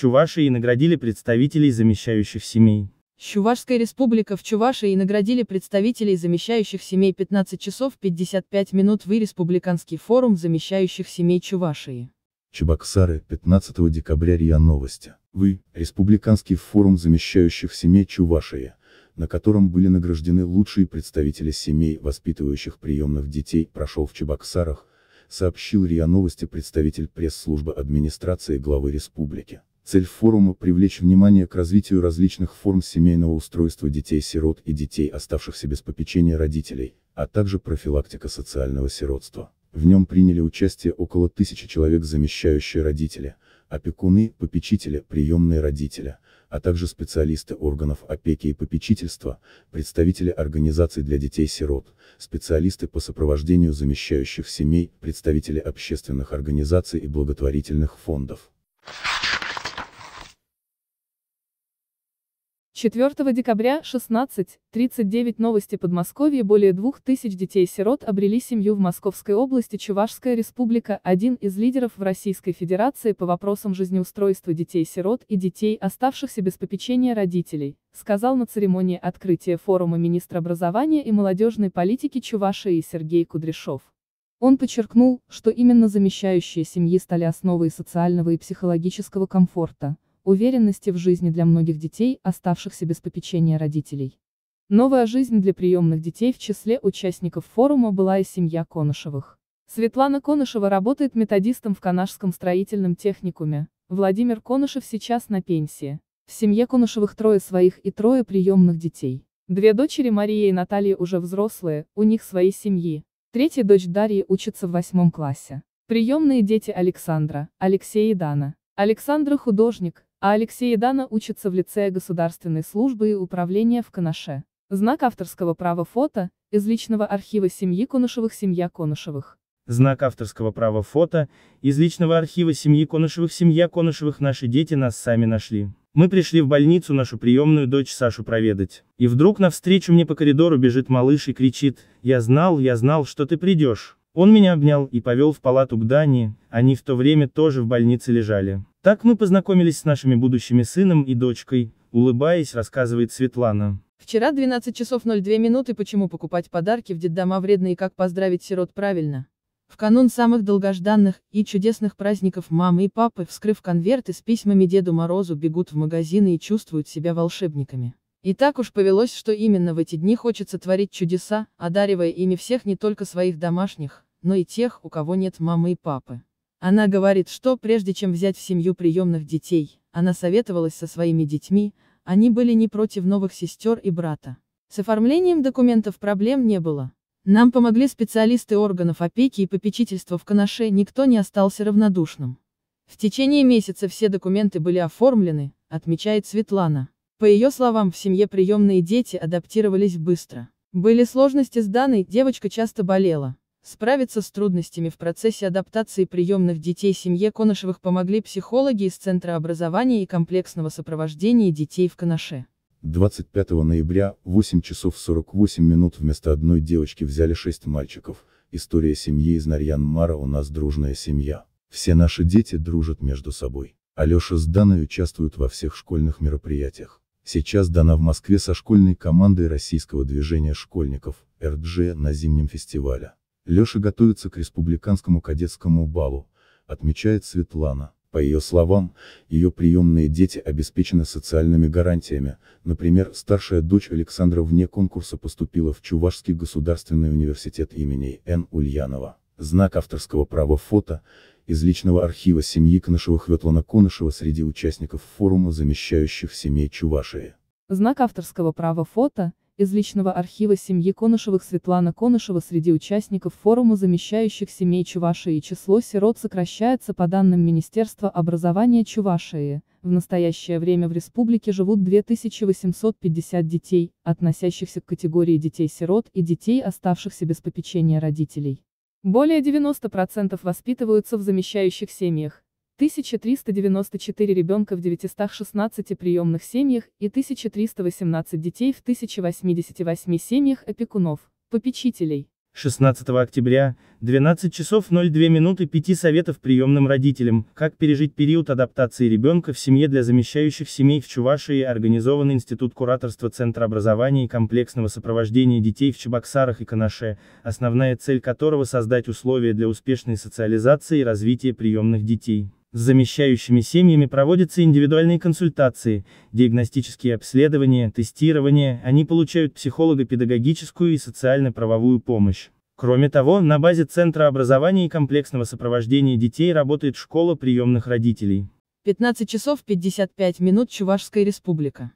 Чувашии наградили представителей замещающих семей. Чувашская республика в Чувашии наградили представителей замещающих семей 15 часов 55 минут в Республиканский форум замещающих семей Чувашии. Чебоксары, 15 декабря РИА Новости. Вы, Республиканский форум замещающих семей Чувашии, на котором были награждены лучшие представители семей, воспитывающих приемных детей, прошел в Чебоксарах, сообщил РИА Новости представитель пресс-службы администрации главы республики. Цель форума – привлечь внимание к развитию различных форм семейного устройства детей-сирот и детей, оставшихся без попечения родителей, а также профилактика социального сиротства. В нем приняли участие около тысячи человек, замещающие родители, опекуны, попечители, приемные родители, а также специалисты органов опеки и попечительства, представители организаций для детей-сирот, специалисты по сопровождению замещающих семей, представители общественных организаций и благотворительных фондов. 4 декабря 16.39 новости Подмосковья более двух тысяч детей-сирот обрели семью в Московской области Чувашская республика, один из лидеров в Российской Федерации по вопросам жизнеустройства детей-сирот и детей, оставшихся без попечения родителей, сказал на церемонии открытия форума министра образования и молодежной политики Чувашии Сергей Кудряшов. Он подчеркнул, что именно замещающие семьи стали основой социального и психологического комфорта, уверенности в жизни для многих детей, оставшихся без попечения родителей. Новая жизнь для приемных детей в числе участников форума была и семья Конышевых. Светлана Конышева работает методистом в Канашском строительном техникуме, Владимир Конышев сейчас на пенсии. В семье Конышевых трое своих и трое приемных детей. Две дочери Мария и Наталья уже взрослые, у них свои семьи. Третья дочь Дарья учится в восьмом классе. Приемные дети Александра, Алексея и Дана. Александра художник, а Алексей Дана учится в лице государственной службы и управления в Канаше. Знак авторского права фото из личного архива семьи Конышевых «Семья Конышевых». Знак авторского права фото из личного архива семьи Конышевых «Семья Конышевых. Наши дети нас сами нашли». Мы пришли в больницу нашу приемную дочь Сашу проведать. И вдруг навстречу мне по коридору бежит малыш и кричит, «Я знал, я знал, что ты придешь». Он меня обнял и повел в палату к Дани, они в то время тоже в больнице лежали. Так мы познакомились с нашими будущими сыном и дочкой, улыбаясь, рассказывает Светлана. Вчера 12 часов 02 минуты почему покупать подарки в детдома вредно и как поздравить сирот правильно. В канун самых долгожданных и чудесных праздников мамы и папы, вскрыв конверты с письмами Деду Морозу, бегут в магазины и чувствуют себя волшебниками. И так уж повелось, что именно в эти дни хочется творить чудеса, одаривая ими всех не только своих домашних, но и тех, у кого нет мамы и папы. Она говорит, что прежде чем взять в семью приемных детей, она советовалась со своими детьми, они были не против новых сестер и брата. С оформлением документов проблем не было. Нам помогли специалисты органов опеки и попечительства в Канаше, никто не остался равнодушным. В течение месяца все документы были оформлены, отмечает Светлана. По ее словам, в семье приемные дети адаптировались быстро. Были сложности с Даной, девочка часто болела. Справиться с трудностями в процессе адаптации приемных детей семье Конышевых помогли психологи из Центра образования и комплексного сопровождения детей в Конаше. 25 ноября, 8 часов 48 минут вместо одной девочки взяли 6 мальчиков. История семьи из Нарьян-Мара у нас дружная семья. Все наши дети дружат между собой. Алеша с Даной участвуют во всех школьных мероприятиях сейчас дана в Москве со школьной командой российского движения школьников, РДЖ, на зимнем фестивале. Леша готовится к республиканскому кадетскому балу, отмечает Светлана. По ее словам, ее приемные дети обеспечены социальными гарантиями, например, старшая дочь Александра вне конкурса поступила в Чувашский государственный университет имени Н. Ульянова. Знак авторского права фото, из личного архива семьи Кнышева-Хветлана-Конышева среди участников форума замещающих семей Чувашии. Знак авторского права фото, из личного архива семьи Конышевых Светлана Конышева среди участников форума замещающих семей Чувашии число сирот сокращается по данным Министерства образования Чувашии. В настоящее время в республике живут 2850 детей, относящихся к категории детей-сирот и детей, оставшихся без попечения родителей. Более 90% воспитываются в замещающих семьях. 1394 ребенка в 916 приемных семьях и 1318 детей в 1088 семьях опекунов, попечителей. 16 октября, 12 часов 02 минуты 5 советов приемным родителям, как пережить период адаптации ребенка в семье для замещающих семей в Чувашии организован Институт кураторства Центра образования и комплексного сопровождения детей в Чебоксарах и Канаше, основная цель которого создать условия для успешной социализации и развития приемных детей. С замещающими семьями проводятся индивидуальные консультации, диагностические обследования, тестирование, они получают психолого-педагогическую и социально-правовую помощь. Кроме того, на базе Центра образования и комплексного сопровождения детей работает школа приемных родителей. 15 часов 55 минут Чувашская республика.